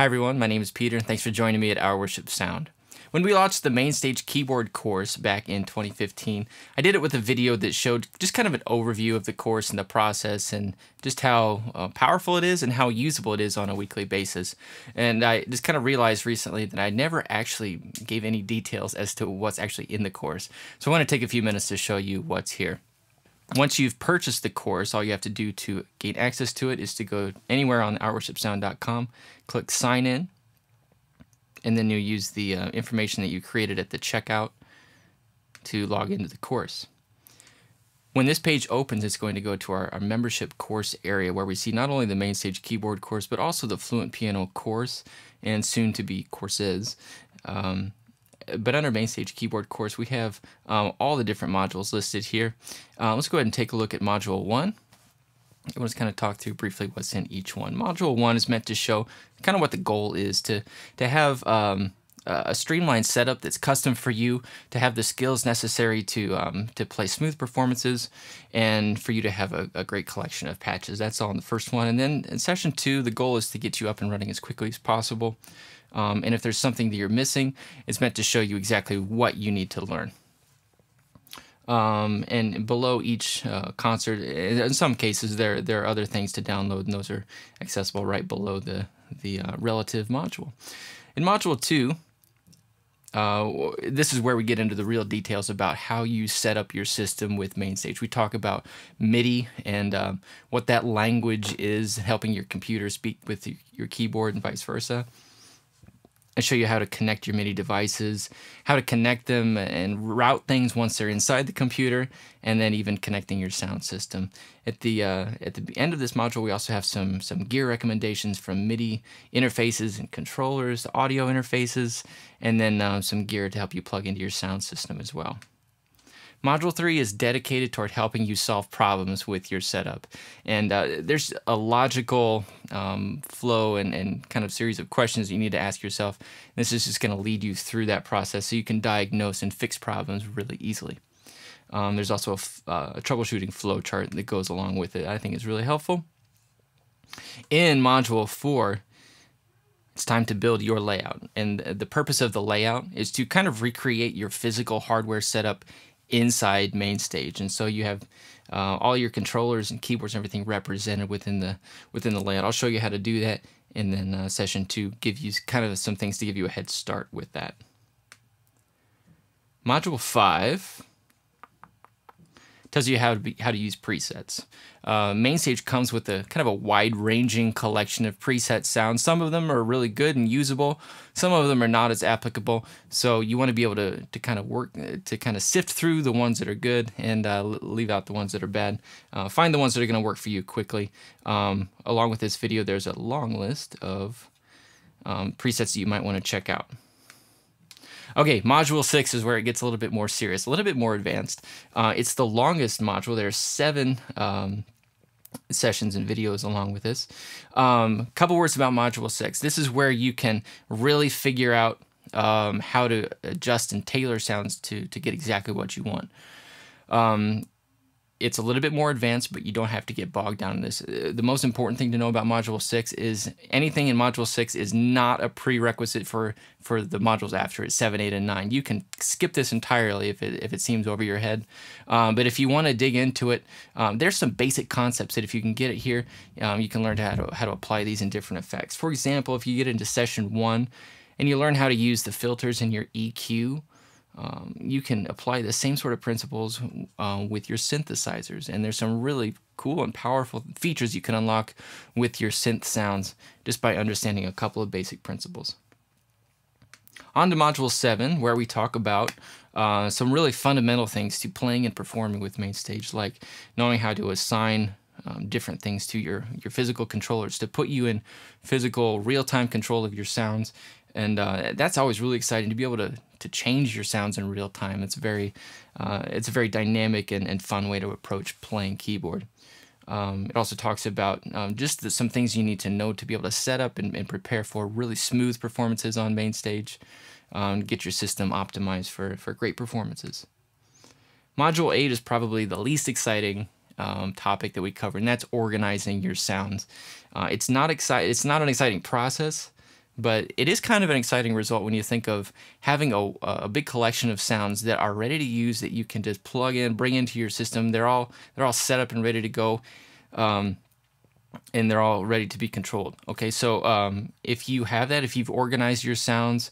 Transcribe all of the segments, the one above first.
Hi everyone, my name is Peter and thanks for joining me at Our Worship Sound. When we launched the main stage keyboard course back in 2015, I did it with a video that showed just kind of an overview of the course and the process and just how uh, powerful it is and how usable it is on a weekly basis. And I just kind of realized recently that I never actually gave any details as to what's actually in the course. So I want to take a few minutes to show you what's here. Once you've purchased the course, all you have to do to gain access to it is to go anywhere on OurWorshipSound.com, click Sign In, and then you use the uh, information that you created at the checkout to log into the course. When this page opens, it's going to go to our, our, membership course area where we see not only the main stage keyboard course, but also the fluent piano course and soon to be courses. Um, but under Mainstage Keyboard course, we have um, all the different modules listed here. Uh, let's go ahead and take a look at Module one I want to kind of talk through briefly what's in each one. Module 1 is meant to show kind of what the goal is to, to have um, a streamlined setup that's custom for you to have the skills necessary to um, to play smooth performances and for you to have a, a, great collection of patches. That's all in the first one. And then in session two, the goal is to get you up and running as quickly as possible. Um, and if there's something that you're missing, it's meant to show you exactly what you need to learn. Um, and below each uh, concert, in some cases, there there are other things to download, and those are accessible right below the the uh, relative module. In module two, uh, this is where we get into the real details about how you set up your system with MainStage. We talk about MIDI and uh, what that language is, helping your computer speak with your keyboard and vice versa. I show you how to connect your MIDI devices, how to connect them and route things once they're inside the computer, and then even connecting your sound system. At the uh, at the end of this module, we also have some some gear recommendations from MIDI interfaces and controllers, audio interfaces, and then uh, some gear to help you plug into your sound system as well. Module 3 is dedicated toward helping you solve problems with your setup. And uh, there's a logical um, flow and, and kind of series of questions you need to ask yourself. This is just going to lead you through that process so you can diagnose and fix problems really easily. Um, there's also a, uh, a troubleshooting flow chart that goes along with it. I think is really helpful. In Module 4, it's time to build your layout. And uh, the purpose of the layout is to kind of recreate your physical hardware setup inside main stage. And so you have uh, all your controllers and keyboards and everything represented within the within the layout. I'll show you how to do that in then uh, session two, give you kind of some things to give you a head start with that. Module five tells you how to be, how to use presets. Uh, comes with a kind of a wide-ranging collection of preset sounds. Some of them are really good and usable. Some of them are not as applicable. So you want to be able to to kind of work to kind of sift through the ones that are good and uh, leave out the ones that are bad. Uh, find the ones that are going to work for you quickly. Um, along with this video, there's a long list of um, presets that you might want to check out. Okay, module six is where it gets a little bit more serious, a little bit more advanced. Uh, it's the longest module. There are seven um, sessions and videos along with this. A um, couple words about module six. This is where you can really figure out um, how to adjust and tailor sounds to to get exactly what you want. Um, it's a little bit more advanced, but you don't have to get bogged down in this. Uh, the most important thing to know about Module 6 is anything in Module 6 is not a prerequisite for, for the modules after it, 7, 8, and 9. You can skip this entirely if it, if it seems over your head. Um, but if you want to dig into it, um, there's some basic concepts that if you can get it here, um, you can learn how to, how to apply these in different effects. For example, if you get into Session 1 and you learn how to use the filters in your EQ, um, you can apply the same sort of principles uh, with your synthesizers, and there's some really cool and powerful features you can unlock with your synth sounds just by understanding a couple of basic principles. On to Module 7, where we talk about uh, some really fundamental things to playing and performing with main stage, like knowing how to assign um, different things to your, your physical controllers to put you in physical real-time control of your sounds and uh, that's always really exciting to be able to to change your sounds in real time. It's very uh, it's a very dynamic and, and fun way to approach playing keyboard. Um, it also talks about um, just the, some things you need to know to be able to set up and, and prepare for really smooth performances on main stage. Um, get your system optimized for, for great performances. Module 8 is probably the least exciting um, topic that we cover, and that's organizing your sounds. Uh, it's not exciting. It's not an exciting process but it is kind of an exciting result when you think of having a, a big collection of sounds that are ready to use that you can just plug in, bring into your system. They're all they're all set up and ready to go, um, and they're all ready to be controlled. Okay, so um, if you have that, if you've organized your sounds,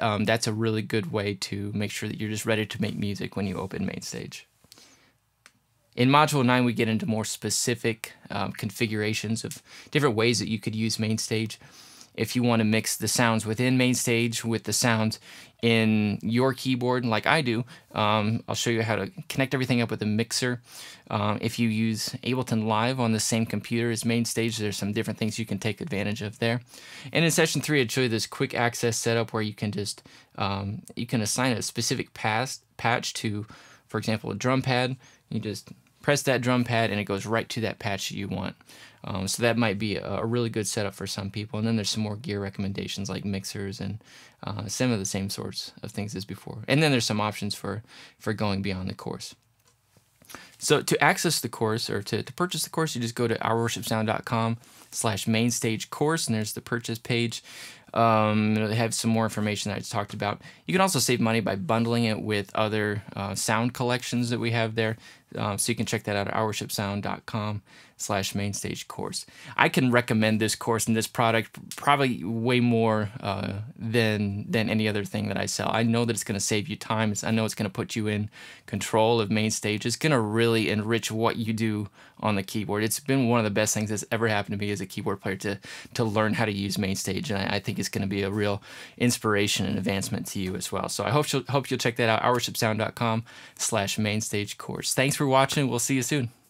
um, that's a really good way to make sure that you're just ready to make music when you open MainStage. In Module 9, we get into more specific um, configurations of different ways that you could use MainStage if you want to mix the sounds within main stage with the sounds in your keyboard like I do. Um, I'll show you how to connect everything up with a mixer. Um, if you use Ableton Live on the same computer as main stage, there's some different things you can take advantage of there. And in session three, I'd show you this quick access setup where you can just, um, you can assign a specific pass, patch to, for example, a drum pad. You just press that drum pad and it goes right to that patch that you want. Um, so that might be a, a, really good setup for some people. And then there's some more gear recommendations like mixers and uh, some of the same sorts of things as before. And then there's some options for, for going beyond the course. So to access the course or to, to purchase the course, you just go to ourworshipsound.com slash mainstage course and there's the purchase page. Um, they have some more information that I just talked about. You can also save money by bundling it with other uh, sound collections that we have there. Um, so you can check that out at hourshipsound.com slash mainstage course. I can recommend this course and this product probably way more uh, than than any other thing that I sell. I know that it's going to save you time. I know it's going to put you in control of mainstage. It's going to really enrich what you do on the keyboard. It's been one of the best things that's ever happened to me as a keyboard player to to learn how to use mainstage, and I, I think it's going to be a real inspiration and advancement to you as well. So I hope you'll, hope you'll check that out. hourshipsound.com slash mainstage course. Thanks for for watching. We'll see you soon.